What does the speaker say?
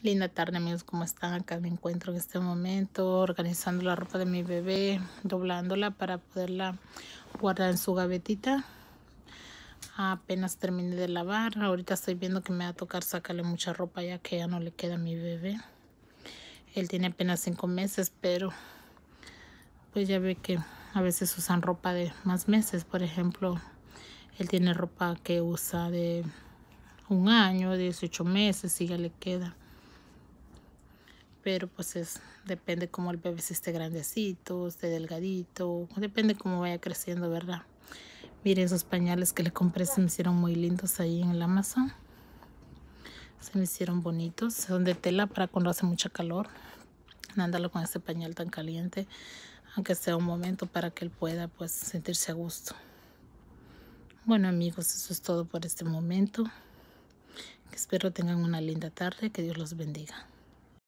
Linda tarde amigos, ¿cómo están? Acá me encuentro en este momento organizando la ropa de mi bebé, doblándola para poderla guardar en su gavetita. Apenas terminé de lavar, ahorita estoy viendo que me va a tocar sacarle mucha ropa ya que ya no le queda a mi bebé. Él tiene apenas cinco meses, pero pues ya ve que a veces usan ropa de más meses. Por ejemplo, él tiene ropa que usa de un año, 18 meses y ya le queda pero pues es, depende cómo el bebé esté grandecito, esté delgadito, depende cómo vaya creciendo, ¿verdad? Miren esos pañales que le compré, se me hicieron muy lindos ahí en el Amazon. Se me hicieron bonitos, son de tela para cuando hace mucha calor. nándalo con ese pañal tan caliente, aunque sea un momento para que él pueda pues sentirse a gusto. Bueno amigos, eso es todo por este momento. Espero tengan una linda tarde, que Dios los bendiga.